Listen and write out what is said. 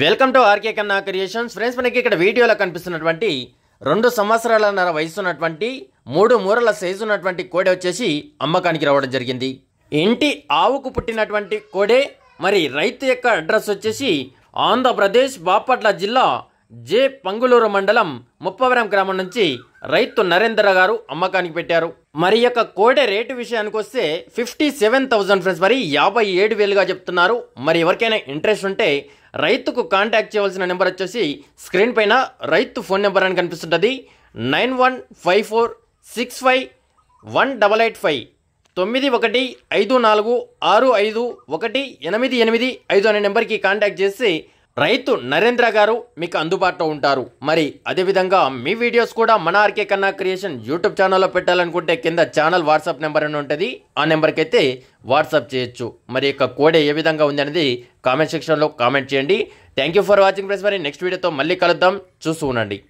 welcome to RK Kanna creations friends మనకి ఇక్కడ వీడియోలో కనిపిస్తున్నటువంటి రెండు సంవత్సరాలన్నర వయసు ఉన్నటువంటి మూడు మూరల సైజు ఉన్నటువంటి కోడి వచ్చేసి అమ్మకానికి రావడం జరిగింది ఇంటి ఆవుకు పుట్టినటువంటి కోడే మరి రైతు యొక్క అడ్రస్ వచ్చేసి ఆంధ్రప్రదేశ్ బాపట్ల జిల్లా జే పంగులూరు మండలం ముప్పవరం గ్రామం నుంచి రైతు నరేంద్ర గారు అమ్మకానికి పెట్టారు మరి యొక్క కోడె రేటు విషయానికి వస్తే ఫిఫ్టీ సెవెన్ థౌజండ్ ఫ్రెండ్స్ మరి యాభై ఏడు వేలుగా చెప్తున్నారు మరి ఎవరికైనా ఇంట్రెస్ట్ ఉంటే రైతుకు కాంటాక్ట్ చేయవలసిన నెంబర్ వచ్చేసి స్క్రీన్ పైన రైతు ఫోన్ నెంబర్ అని కనిపిస్తుంటుంది nine one five four six five one double eight five తొమ్మిది ఒకటి ఐదు నాలుగు ఆరు ఐదు ఒకటి ఎనిమిది ఎనిమిది ఐదు అనే నెంబర్కి కాంటాక్ట్ చేసి రైతు నరేంద్ర గారు మీకు అందుబాటులో ఉంటారు మరి అదేవిధంగా మీ వీడియోస్ కూడా మన ఆర్కే కన్నా క్రియేషన్ యూట్యూబ్ ఛానల్లో పెట్టాలనుకుంటే కింద ఛానల్ వాట్సాప్ నెంబర్ అని ఉంటుంది ఆ నెంబర్కి అయితే వాట్సాప్ చేయొచ్చు మరి యొక్క కోడే ఏ విధంగా ఉంది అనేది కామెంట్ సెక్షన్లో కామెంట్ చేయండి thank you for watching press మరి నెక్స్ట్ వీడియోతో మళ్ళీ కలుద్దాం చూస్తూ ఉండండి